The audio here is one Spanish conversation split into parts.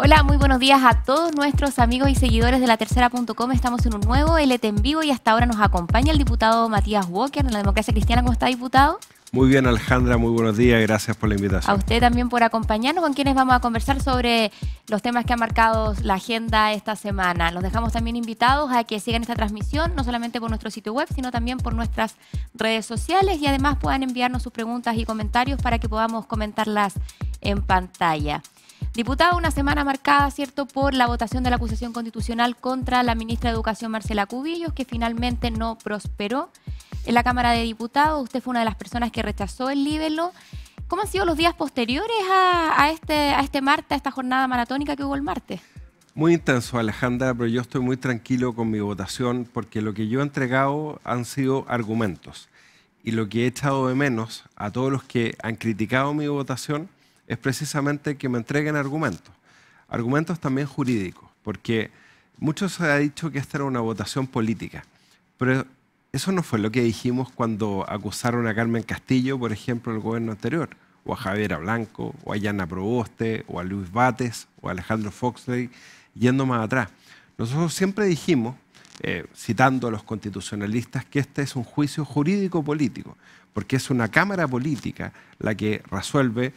Hola, muy buenos días a todos nuestros amigos y seguidores de la tercera.com. Estamos en un nuevo LT en vivo y hasta ahora nos acompaña el diputado Matías Walker de la Democracia Cristiana. ¿Cómo está, diputado? Muy bien, Alejandra, muy buenos días, gracias por la invitación. A usted también por acompañarnos, con quienes vamos a conversar sobre los temas que ha marcado la agenda esta semana. Los dejamos también invitados a que sigan esta transmisión, no solamente por nuestro sitio web, sino también por nuestras redes sociales y además puedan enviarnos sus preguntas y comentarios para que podamos comentarlas en pantalla. Diputado, una semana marcada, ¿cierto?, por la votación de la acusación constitucional contra la ministra de Educación, Marcela Cubillos, que finalmente no prosperó. En la Cámara de Diputados, usted fue una de las personas que rechazó el libelo. ¿Cómo han sido los días posteriores a, este, a este martes, a esta jornada maratónica que hubo el martes? Muy intenso, Alejandra, pero yo estoy muy tranquilo con mi votación porque lo que yo he entregado han sido argumentos. Y lo que he echado de menos a todos los que han criticado mi votación es precisamente que me entreguen argumentos, argumentos también jurídicos, porque muchos se ha dicho que esta era una votación política, pero eso no fue lo que dijimos cuando acusaron a Carmen Castillo, por ejemplo, el gobierno anterior, o a Javiera Blanco, o a Yana Proboste, o a Luis Bates, o a Alejandro Foxley, yendo más atrás. Nosotros siempre dijimos, eh, citando a los constitucionalistas, que este es un juicio jurídico-político, porque es una Cámara Política la que resuelve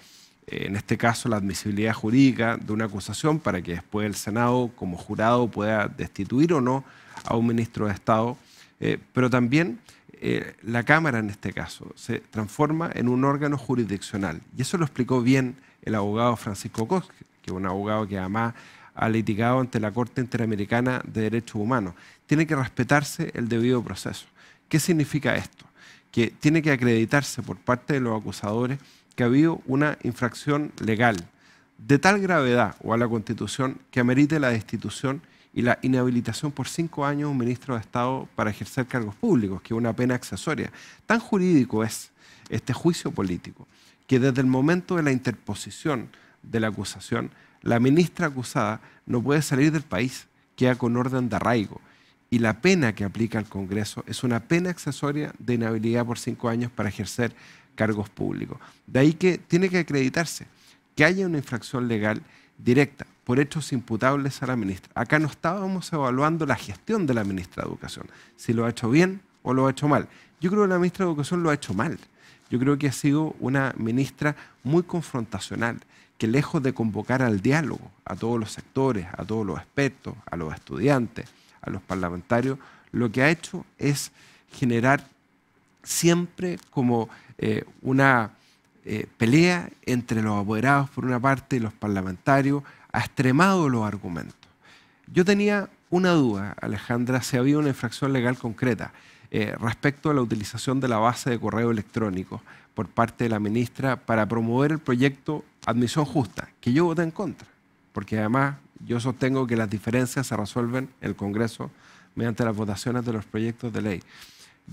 en este caso la admisibilidad jurídica de una acusación para que después el Senado como jurado pueda destituir o no a un ministro de Estado, eh, pero también eh, la Cámara en este caso se transforma en un órgano jurisdiccional. Y eso lo explicó bien el abogado Francisco Cox, que es un abogado que además ha litigado ante la Corte Interamericana de Derechos Humanos. Tiene que respetarse el debido proceso. ¿Qué significa esto? Que tiene que acreditarse por parte de los acusadores que ha habido una infracción legal de tal gravedad o a la Constitución que amerite la destitución y la inhabilitación por cinco años de un ministro de Estado para ejercer cargos públicos, que es una pena accesoria. Tan jurídico es este juicio político que desde el momento de la interposición de la acusación, la ministra acusada no puede salir del país, queda con orden de arraigo. Y la pena que aplica el Congreso es una pena accesoria de inhabilidad por cinco años para ejercer cargos públicos. De ahí que tiene que acreditarse que haya una infracción legal directa por hechos imputables a la ministra. Acá no estábamos evaluando la gestión de la ministra de Educación, si lo ha hecho bien o lo ha hecho mal. Yo creo que la ministra de Educación lo ha hecho mal. Yo creo que ha sido una ministra muy confrontacional, que lejos de convocar al diálogo a todos los sectores, a todos los expertos, a los estudiantes, a los parlamentarios, lo que ha hecho es generar siempre como eh, una eh, pelea entre los apoderados por una parte y los parlamentarios, ha extremado los argumentos. Yo tenía una duda, Alejandra, si había una infracción legal concreta eh, respecto a la utilización de la base de correo electrónico por parte de la ministra para promover el proyecto Admisión Justa, que yo voté en contra, porque además yo sostengo que las diferencias se resuelven en el Congreso mediante las votaciones de los proyectos de ley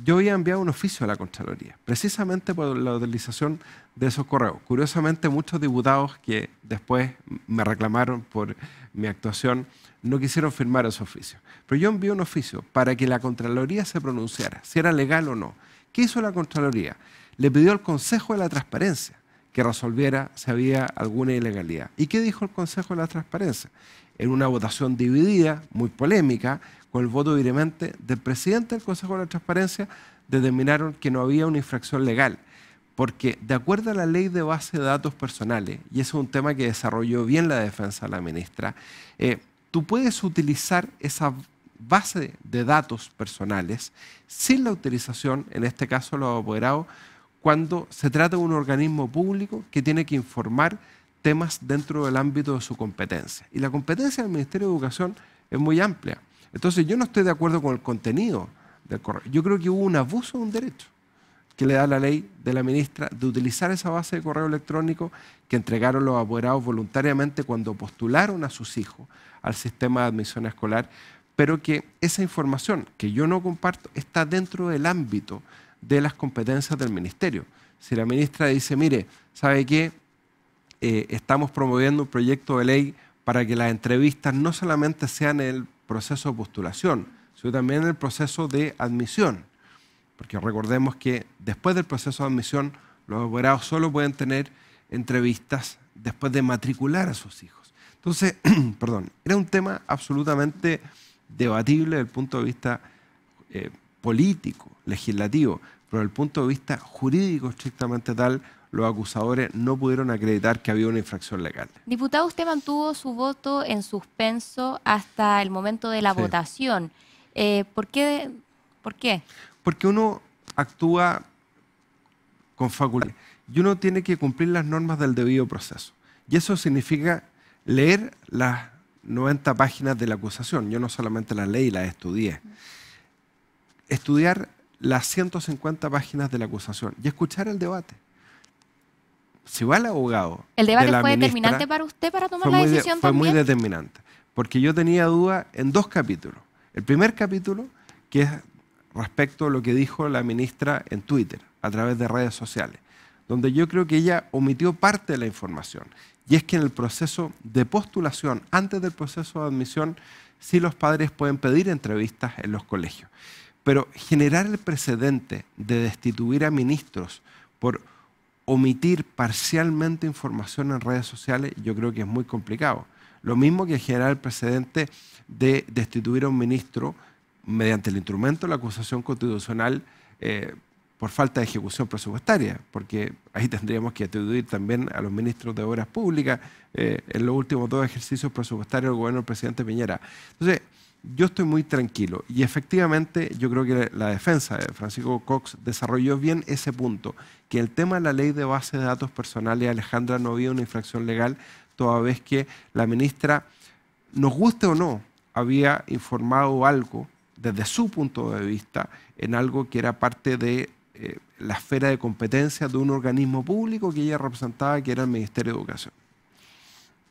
yo había enviado un oficio a la Contraloría, precisamente por la utilización de esos correos. Curiosamente, muchos diputados que después me reclamaron por mi actuación no quisieron firmar ese oficio. Pero yo envié un oficio para que la Contraloría se pronunciara, si era legal o no. ¿Qué hizo la Contraloría? Le pidió al Consejo de la Transparencia que resolviera si había alguna ilegalidad. ¿Y qué dijo el Consejo de la Transparencia? En una votación dividida, muy polémica, con el voto diremente del presidente del Consejo de la Transparencia, determinaron que no había una infracción legal. Porque de acuerdo a la ley de base de datos personales, y ese es un tema que desarrolló bien la defensa de la ministra, eh, tú puedes utilizar esa base de datos personales sin la utilización, en este caso ha apoderado, cuando se trata de un organismo público que tiene que informar temas dentro del ámbito de su competencia. Y la competencia del Ministerio de Educación es muy amplia. Entonces yo no estoy de acuerdo con el contenido del correo. Yo creo que hubo un abuso de un derecho que le da la ley de la ministra de utilizar esa base de correo electrónico que entregaron los apoderados voluntariamente cuando postularon a sus hijos al sistema de admisión escolar, pero que esa información que yo no comparto está dentro del ámbito de las competencias del ministerio. Si la ministra dice, mire, ¿sabe qué? Eh, estamos promoviendo un proyecto de ley para que las entrevistas no solamente sean el proceso de postulación, sino también el proceso de admisión. Porque recordemos que después del proceso de admisión, los abogados solo pueden tener entrevistas después de matricular a sus hijos. Entonces, perdón, era un tema absolutamente debatible desde el punto de vista eh, político, legislativo, pero desde el punto de vista jurídico estrictamente tal, los acusadores no pudieron acreditar que había una infracción legal. Diputado, usted mantuvo su voto en suspenso hasta el momento de la votación. Eh, ¿por, qué? ¿Por qué? Porque uno actúa con facultad y uno tiene que cumplir las normas del debido proceso. Y eso significa leer las 90 páginas de la acusación. Yo no solamente la leí, la estudié. Estudiar las 150 páginas de la acusación y escuchar el debate. Si va al abogado. ¿El debate fue determinante para usted para tomar la decisión Fue muy determinante, porque yo tenía duda en dos capítulos. El primer capítulo, que es respecto a lo que dijo la ministra en Twitter, a través de redes sociales, donde yo creo que ella omitió parte de la información. Y es que en el proceso de postulación, antes del proceso de admisión, sí los padres pueden pedir entrevistas en los colegios. Pero generar el precedente de destituir a ministros por omitir parcialmente información en redes sociales, yo creo que es muy complicado. Lo mismo que generar el precedente de destituir a un ministro mediante el instrumento de la acusación constitucional eh, por falta de ejecución presupuestaria, porque ahí tendríamos que atribuir también a los ministros de Obras Públicas eh, en los últimos dos ejercicios presupuestarios del gobierno del presidente Piñera. Entonces, yo estoy muy tranquilo. Y efectivamente yo creo que la defensa de Francisco Cox desarrolló bien ese punto, que el tema de la ley de base de datos personales, Alejandra, no había una infracción legal, toda vez que la ministra, nos guste o no, había informado algo desde su punto de vista en algo que era parte de eh, la esfera de competencia de un organismo público que ella representaba, que era el Ministerio de Educación.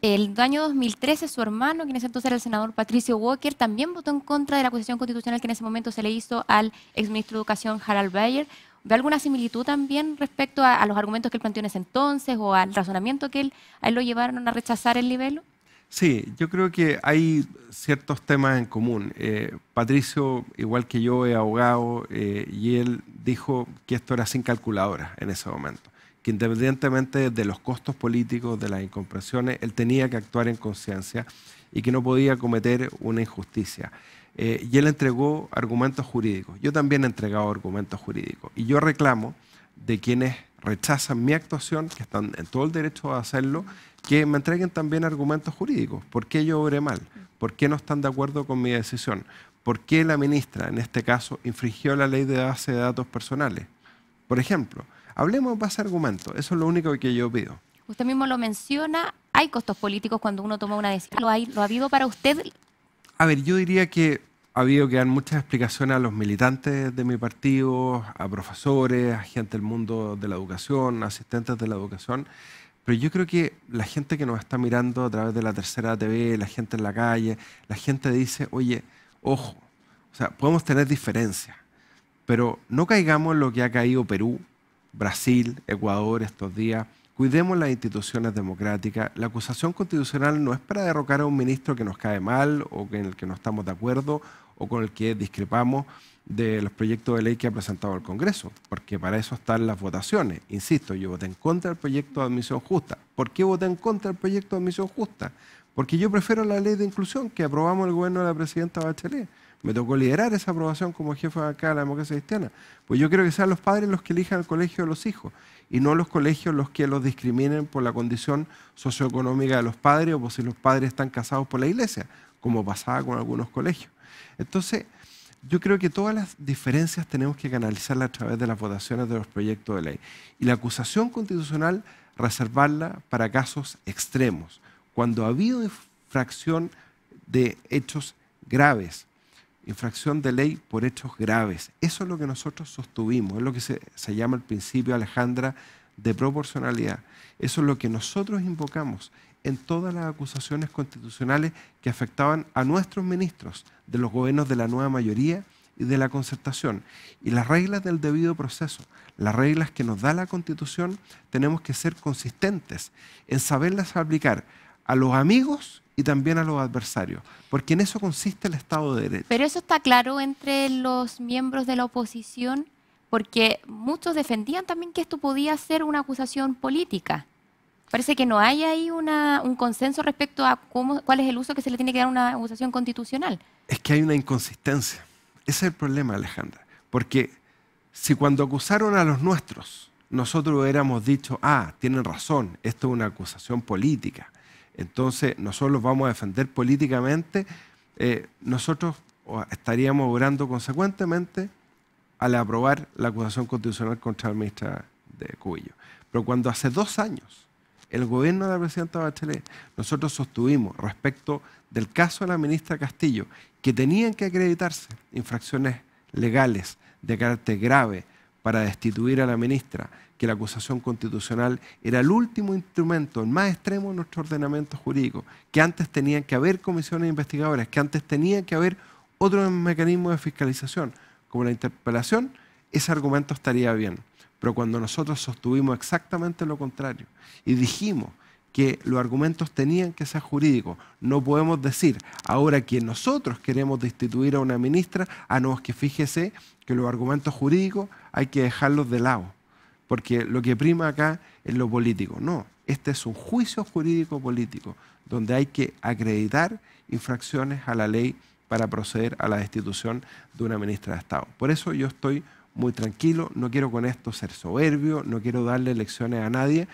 El año 2013, su hermano, quien en ese entonces era el senador Patricio Walker, también votó en contra de la acusación constitucional que en ese momento se le hizo al exministro de Educación Harald Bayer. ¿Ve alguna similitud también respecto a, los argumentos que él planteó en ese entonces o al razonamiento que él, a él lo llevaron a rechazar el libelo? Sí, yo creo que hay ciertos temas en común. Eh, Patricio, igual que yo, es abogado eh, y él dijo que esto era sin calculadora en ese momento que independientemente de los costos políticos, de las incomprensiones, él tenía que actuar en conciencia y que no podía cometer una injusticia. Eh, y él entregó argumentos jurídicos. Yo también he entregado argumentos jurídicos. Y yo reclamo de quienes rechazan mi actuación, que están en todo el derecho a hacerlo, que me entreguen también argumentos jurídicos. ¿Por qué yo obré mal? ¿Por qué no están de acuerdo con mi decisión? ¿Por qué la ministra, en este caso, infringió la ley de base de datos personales? Por ejemplo, Hablemos base argumento, eso es lo único que yo pido. Usted mismo lo menciona, hay costos políticos cuando uno toma una decisión. ¿Lo, hay, ¿Lo ha habido para usted? A ver, yo diría que ha habido que dar muchas explicaciones a los militantes de mi partido, a profesores, a gente del mundo de la educación, asistentes de la educación. Pero yo creo que la gente que nos está mirando a través de la tercera TV, la gente en la calle, la gente dice, oye, ojo, o sea, podemos tener diferencias, pero no caigamos en lo que ha caído Perú, Brasil, Ecuador estos días. Cuidemos las instituciones democráticas. La acusación constitucional no es para derrocar a un ministro que nos cae mal o en el que no estamos de acuerdo o con el que discrepamos de los proyectos de ley que ha presentado el Congreso, porque para eso están las votaciones. Insisto, yo voté en contra del proyecto de admisión justa. ¿Por qué voté en contra del proyecto de admisión justa? Porque yo prefiero la ley de inclusión que aprobamos el gobierno de la presidenta Bachelet me tocó liderar esa aprobación como jefe acá de la democracia cristiana. Pues yo creo que sean los padres los que elijan el colegio de los hijos y no los colegios los que los discriminen por la condición socioeconómica de los padres o por si los padres están casados por la iglesia, como pasaba con algunos colegios. Entonces, yo creo que todas las diferencias tenemos que canalizarlas a través de las votaciones de los proyectos de ley. Y la acusación constitucional, reservarla para casos extremos, cuando ha habido infracción de hechos graves infracción de ley por hechos graves. Eso es lo que nosotros sostuvimos, es lo que se, llama el principio, Alejandra, de proporcionalidad. Eso es lo que nosotros invocamos en todas las acusaciones constitucionales que afectaban a nuestros ministros de los gobiernos de la nueva mayoría y de la concertación. Y las reglas del debido proceso, las reglas que nos da la Constitución, tenemos que ser consistentes en saberlas aplicar a los amigos y también a los adversarios, porque en eso consiste el Estado de Derecho. Pero eso está claro entre los miembros de la oposición, porque muchos defendían también que esto podía ser una acusación política. Parece que no hay ahí un consenso respecto a cuál es el uso que se le tiene que dar a una acusación constitucional. Es que hay una inconsistencia. Ese es el problema, Alejandra. Porque si cuando acusaron a los nuestros, nosotros hubiéramos dicho, ah, tienen razón, esto es una acusación política, entonces nosotros los vamos a defender políticamente, eh, nosotros estaríamos obrando consecuentemente al aprobar la acusación constitucional contra la ministra de Cubillo. Pero cuando hace dos años el gobierno de la presidenta Bachelet, nosotros sostuvimos respecto del caso de la ministra Castillo que tenían que acreditarse infracciones legales de carácter grave, para destituir a la ministra, que la acusación constitucional era el último instrumento, el más extremo de nuestro ordenamiento jurídico, que antes tenía que haber comisiones investigadoras, que antes tenía que haber otros mecanismo de fiscalización, como la interpelación, ese argumento estaría bien. Pero cuando nosotros sostuvimos exactamente lo contrario y dijimos que los argumentos tenían que ser jurídicos. No podemos decir ahora que nosotros queremos destituir a una ministra, a no, es que fíjese que los argumentos jurídicos hay que dejarlos de lado, porque lo que prima acá es lo político. No, este es un juicio jurídico político, donde hay que acreditar infracciones a la ley para proceder a la destitución de una ministra de Estado. Por eso yo estoy muy tranquilo, no quiero con esto ser soberbio, no quiero darle lecciones a nadie,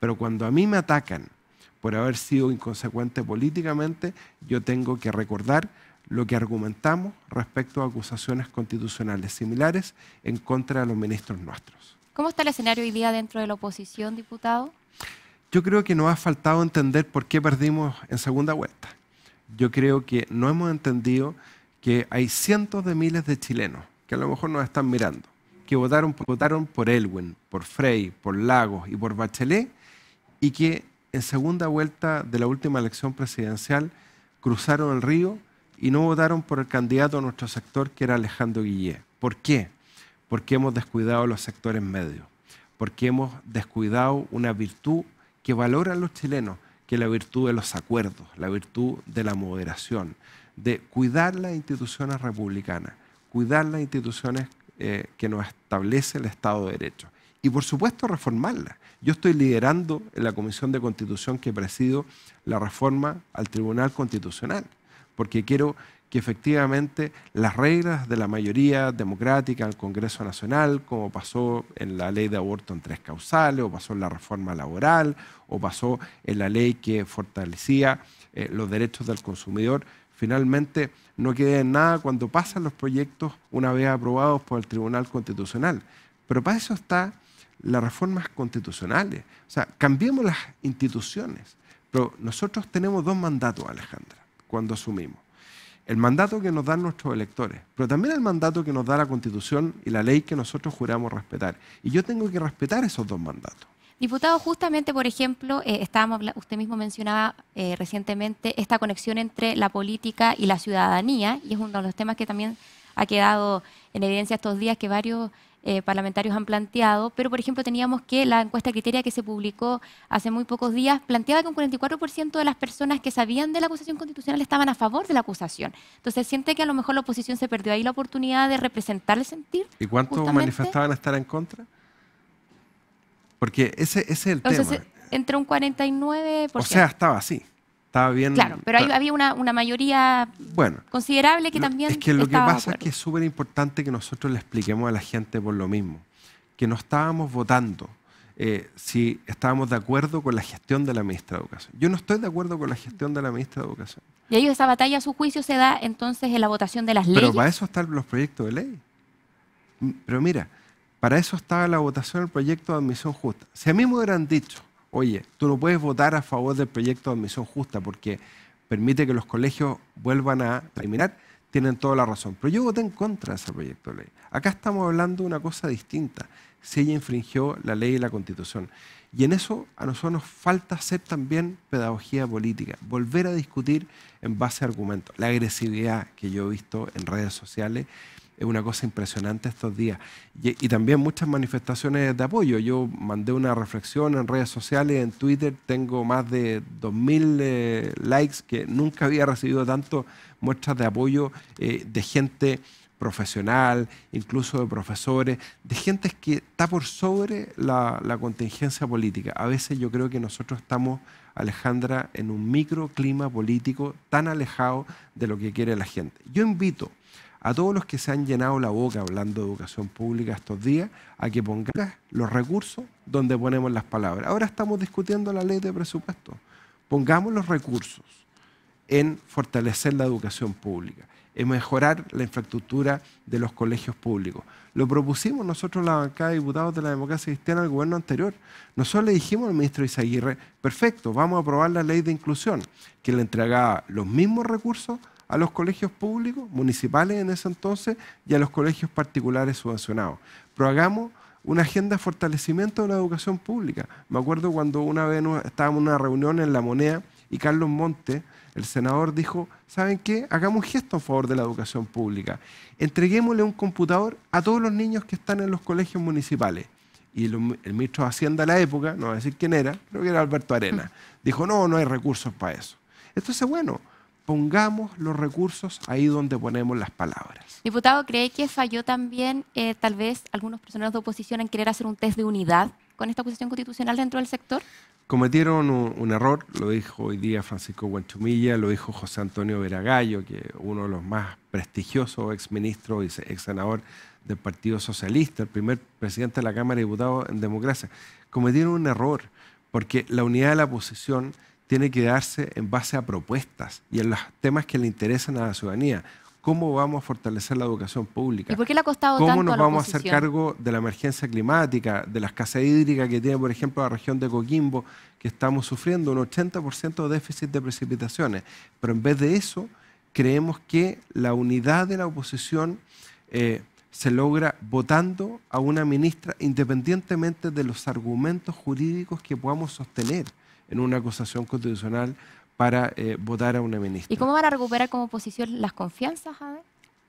pero cuando a mí me atacan por haber sido inconsecuente políticamente, yo tengo que recordar lo que argumentamos respecto a acusaciones constitucionales similares en contra de los ministros nuestros. ¿Cómo está el escenario hoy día dentro de la oposición, diputado? Yo creo que nos ha faltado entender por qué perdimos en segunda vuelta. Yo creo que no hemos entendido que hay cientos de miles de chilenos que a lo mejor nos están mirando, que votaron, votaron por Elwin, por Frey, por Lagos y por Bachelet y que en segunda vuelta de la última elección presidencial cruzaron el río y no votaron por el candidato a nuestro sector que era Alejandro Guillé. ¿Por qué? Porque hemos descuidado los sectores medios, porque hemos descuidado una virtud que valoran los chilenos, que es la virtud de los acuerdos, la virtud de la moderación, de cuidar las instituciones republicanas, cuidar las instituciones eh, que nos establece el Estado de Derecho y por supuesto reformarla. Yo estoy liderando en la Comisión de Constitución que presido la reforma al Tribunal Constitucional, porque quiero que efectivamente las reglas de la mayoría democrática en el Congreso Nacional, como pasó en la ley de aborto en tres causales, o pasó en la reforma laboral, o pasó en la ley que fortalecía eh, los derechos del consumidor, finalmente no quede nada cuando pasan los proyectos una vez aprobados por el Tribunal Constitucional. Pero para eso está las reformas constitucionales. O sea, cambiemos las instituciones. Pero nosotros tenemos dos mandatos, Alejandra, cuando asumimos. El mandato que nos dan nuestros electores, pero también el mandato que nos da la Constitución y la ley que nosotros juramos respetar. Y yo tengo que respetar esos dos mandatos. Diputado, justamente, por ejemplo, eh, estábamos, usted mismo mencionaba eh, recientemente esta conexión entre la política y la ciudadanía, y es uno de los temas que también ha quedado en evidencia estos días que varios eh, parlamentarios han planteado, pero por ejemplo teníamos que la encuesta criteria que se publicó hace muy pocos días planteaba que un 44% de las personas que sabían de la acusación constitucional estaban a favor de la acusación. Entonces siente que a lo mejor la oposición se perdió ahí la oportunidad de representar el sentir. ¿Y cuántos manifestaban estar en contra? Porque ese, es el Entonces, tema. Entre un 49%. O sea, estaba así. Estaba bien. Claro, pero había una, mayoría considerable que también. Es que lo que pasa es que es súper importante que nosotros le expliquemos a la gente por lo mismo, que no estábamos votando. Eh, si estábamos de acuerdo con la gestión de la ministra de Educación. Yo no estoy de acuerdo con la gestión de la ministra de Educación. Y ellos esa batalla a su juicio se da entonces en la votación de las leyes. Pero para eso están los proyectos de ley. Mm, pero mira, para eso estaba la votación del proyecto de admisión justa. Si a mí me hubieran dicho, oye, tú no puedes votar a favor del proyecto de admisión justa porque permite que los colegios vuelvan a terminar, tienen toda la razón. Pero yo voté en contra de ese proyecto de ley. Acá estamos hablando de una cosa distinta, si ella infringió la ley y la constitución. Y en eso a nosotros nos falta hacer también pedagogía política, volver a discutir en base a argumentos. La agresividad que yo he visto en redes sociales es una cosa impresionante estos días. Y, también muchas manifestaciones de apoyo. Yo mandé una reflexión en redes sociales, en Twitter, tengo más de 2.000 eh, likes que nunca había recibido tanto muestras de apoyo eh, de gente profesional, incluso de profesores, de gente que está por sobre la, la, contingencia política. A veces yo creo que nosotros estamos, Alejandra, en un microclima político tan alejado de lo que quiere la gente. Yo invito a todos los que se han llenado la boca hablando de educación pública estos días a que pongan los recursos donde ponemos las palabras. Ahora estamos discutiendo la ley de presupuesto. Pongamos los recursos en fortalecer la educación pública, en mejorar la infraestructura de los colegios públicos. Lo propusimos nosotros, la bancada de diputados de la democracia cristiana, al gobierno anterior. Nosotros le dijimos al ministro Isaguirre, perfecto, vamos a aprobar la ley de inclusión, que le entregaba los mismos recursos a los colegios públicos, municipales en ese entonces, y a los colegios particulares subvencionados. Pero hagamos una agenda de fortalecimiento de la educación pública. Me acuerdo cuando una vez estábamos en una reunión en La Moneda y Carlos Monte, el senador, dijo, ¿saben qué? Hagamos un gesto a favor de la educación pública. Entreguémosle un computador a todos los niños que están en los colegios municipales. Y el ministro de Hacienda de la época, no voy a decir quién era, creo que era Alberto Arena, dijo, no, no hay recursos para eso. Entonces, bueno, pongamos los recursos ahí donde ponemos las palabras. Diputado, ¿cree que falló también eh, tal vez algunos personajes de oposición en querer hacer un test de unidad con esta oposición constitucional dentro del sector? Cometieron un, error, lo dijo hoy día Francisco Guanchumilla, lo dijo José Antonio Veragallo, que uno de los más prestigiosos exministros y ex senador del Partido Socialista, el primer presidente de la Cámara de Diputados en democracia. Cometieron un error porque la unidad de la oposición tiene que darse en base a propuestas y en los temas que le interesan a la ciudadanía. ¿Cómo vamos a fortalecer la educación pública? ¿Y por qué le ha costado ¿Cómo tanto nos a la vamos a hacer cargo de la emergencia climática, de la escasez hídrica que tiene, por ejemplo, la región de Coquimbo, que estamos sufriendo un 80% de déficit de precipitaciones? Pero en vez de eso, creemos que la unidad de la oposición eh, se logra votando a una ministra independientemente de los argumentos jurídicos que podamos sostener en una acusación constitucional para eh, votar a una ministra. ¿Y cómo van a recuperar como oposición las confianzas, Javier?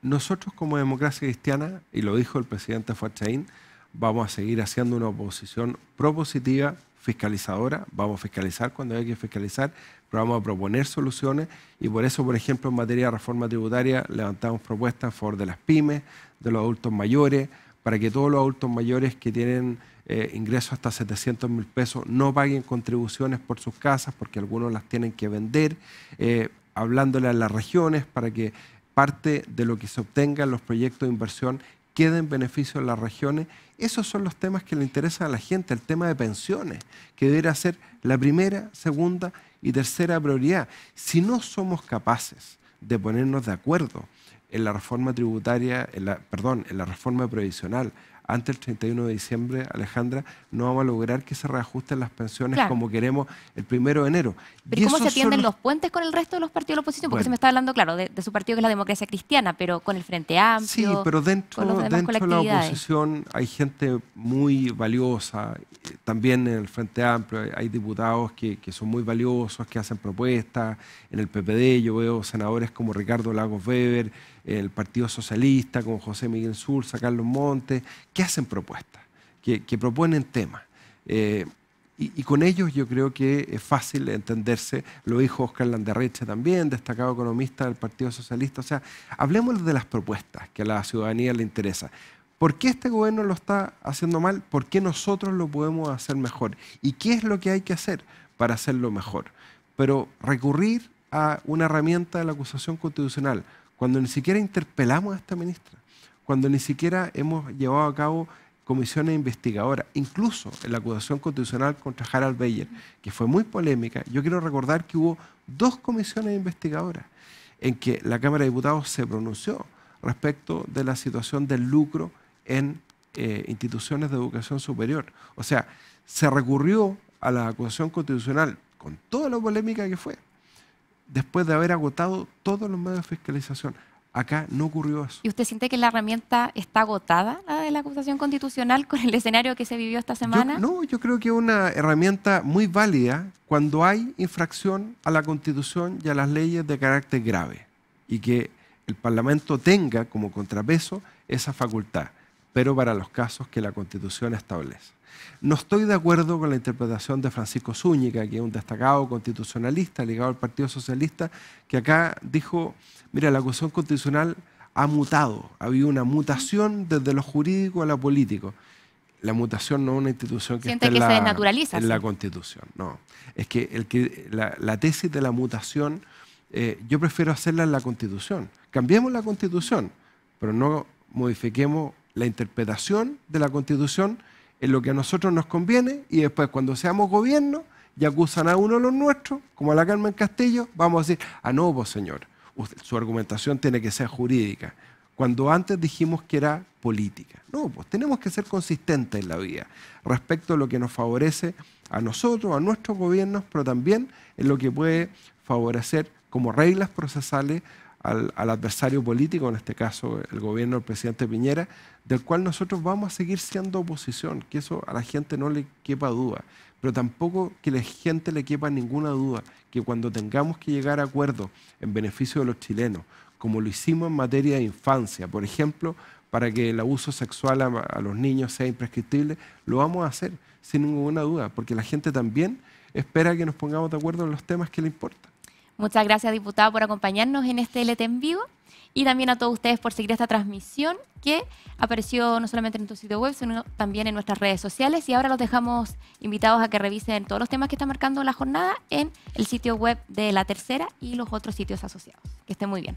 Nosotros como democracia cristiana, y lo dijo el presidente Fachaín, vamos a seguir haciendo una oposición propositiva, fiscalizadora, vamos a fiscalizar cuando hay que fiscalizar, pero vamos a proponer soluciones y por eso, por ejemplo, en materia de reforma tributaria levantamos propuestas a favor de las pymes, de los adultos mayores, para que todos los adultos mayores que tienen eh, ingresos hasta 700 mil pesos no paguen contribuciones por sus casas, porque algunos las tienen que vender, eh, hablándole a las regiones para que parte de lo que se obtenga en los proyectos de inversión quede en beneficio de las regiones. Esos son los temas que le interesan a la gente, el tema de pensiones, que debería ser la primera, segunda y tercera prioridad. Si no somos capaces de ponernos de acuerdo, en la reforma tributaria, en la, perdón, en la reforma previsional, antes del 31 de diciembre, Alejandra, no vamos a lograr que se reajusten las pensiones como queremos el primero de enero. y cómo se atienden los... puentes con el resto de los partidos de la oposición? Porque se me está hablando, claro, de, su partido que es la democracia cristiana, pero con el Frente Amplio. Sí, pero dentro, de la oposición hay gente muy valiosa. También en el Frente Amplio hay, diputados que, que son muy valiosos, que hacen propuestas. En el PPD yo veo senadores como Ricardo Lagos Weber el Partido Socialista, con José Miguel Surza, Carlos Montes, que hacen propuestas, que, proponen temas. Eh, y, con ellos yo creo que es fácil entenderse, lo dijo Oscar Landerreche también, destacado economista del Partido Socialista. O sea, hablemos de las propuestas que a la ciudadanía le interesa. ¿Por qué este gobierno lo está haciendo mal? ¿Por qué nosotros lo podemos hacer mejor? ¿Y qué es lo que hay que hacer para hacerlo mejor? Pero recurrir a una herramienta de la acusación constitucional cuando ni siquiera interpelamos a esta ministra, cuando ni siquiera hemos llevado a cabo comisiones investigadoras, incluso en la acusación constitucional contra Harald Beyer, que fue muy polémica, yo quiero recordar que hubo dos comisiones investigadoras en que la Cámara de Diputados se pronunció respecto de la situación del lucro en eh, instituciones de educación superior. O sea, se recurrió a la acusación constitucional con toda la polémica que fue después de haber agotado todos los medios de fiscalización. Acá no ocurrió eso. ¿Y usted siente que la herramienta está agotada, la de la acusación constitucional, con el escenario que se vivió esta semana? no, yo creo que es una herramienta muy válida cuando hay infracción a la Constitución y a las leyes de carácter grave y que el Parlamento tenga como contrapeso esa facultad pero para los casos que la Constitución establece. No estoy de acuerdo con la interpretación de Francisco Zúñiga, que es un destacado constitucionalista ligado al Partido Socialista, que acá dijo, mira, la cuestión Constitucional ha mutado, ha habido una mutación desde lo jurídico a lo político. La mutación no es una institución que, se que en, la, Constitución, no. Es que, la, tesis de la mutación, eh, yo prefiero hacerla en la Constitución. Cambiemos la Constitución, pero no modifiquemos la interpretación de la Constitución en lo que a nosotros nos conviene y después cuando seamos gobierno y acusan a uno de los nuestros, como a la Carmen Castillo, vamos a decir, ah, no, pues señor, su argumentación tiene que ser jurídica, cuando antes dijimos que era política. No, pues tenemos que ser consistentes en la vida respecto a lo que nos favorece a nosotros, a nuestros gobiernos, pero también en lo que puede favorecer como reglas procesales al, al adversario político, en este caso el gobierno del presidente Piñera, del cual nosotros vamos a seguir siendo oposición, que eso a la gente no le quepa duda, pero tampoco que la gente le quepa ninguna duda que cuando tengamos que llegar a acuerdos en beneficio de los chilenos, como lo hicimos en materia de infancia, por ejemplo, para que el abuso sexual a, los niños sea imprescriptible, lo vamos a hacer sin ninguna duda, porque la gente también espera que nos pongamos de acuerdo en los temas que le importan. Muchas gracias, diputado, por acompañarnos en este LT en vivo y también a todos ustedes por seguir esta transmisión que apareció no solamente en nuestro sitio web, sino también en nuestras redes sociales. Y ahora los dejamos invitados a que revisen todos los temas que está marcando la jornada en el sitio web de La Tercera y los otros sitios asociados. Que estén muy bien.